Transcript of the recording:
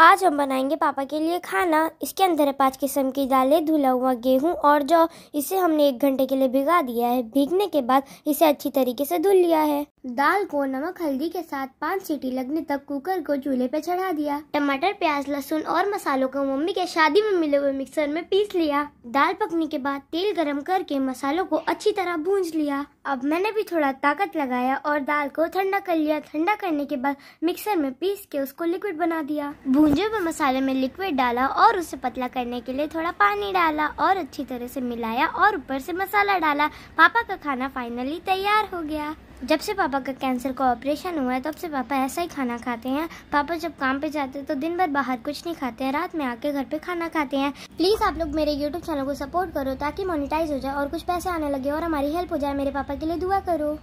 आज हम बनाएंगे पापा के लिए खाना इसके अंदर है पाँच किस्म की दालें धुला हुआ गेहूं और जौ इसे हमने एक घंटे के लिए भिगा दिया है भीगने के बाद इसे अच्छी तरीके से धुल लिया है दाल को नमक हल्दी के साथ पाँच सीटी लगने तक कुकर को चूल्हे पर चढ़ा दिया टमाटर प्याज लहसुन और मसालों को मम्मी के शादी में मिले हुए मिक्सर में पीस लिया दाल पकने के बाद तेल गरम करके मसालों को अच्छी तरह भूंज लिया अब मैंने भी थोड़ा ताकत लगाया और दाल को ठंडा कर लिया ठंडा करने के बाद मिक्सर में पीस के उसको लिक्विड बना दिया भूंजे हुए मसाले में लिक्विड डाला और उसे पतला करने के लिए थोड़ा पानी डाला और अच्छी तरह से मिलाया और ऊपर से मसाला डाला पापा का खाना फाइनली तैयार हो गया जब से पापा का कैंसर का ऑपरेशन हुआ है तब से पापा ऐसा ही खाना खाते हैं पापा जब काम पे जाते हैं तो दिन भर बाहर कुछ नहीं खाते हैं रात में आके घर पे खाना खाते हैं प्लीज़ आप लोग मेरे यूट्यूब चैनल को सपोर्ट करो ताकि मोनिटाइज हो जाए और कुछ पैसे आने लगे और हमारी हेल्प हो जाए मेरे पापा के लिए दुआ करो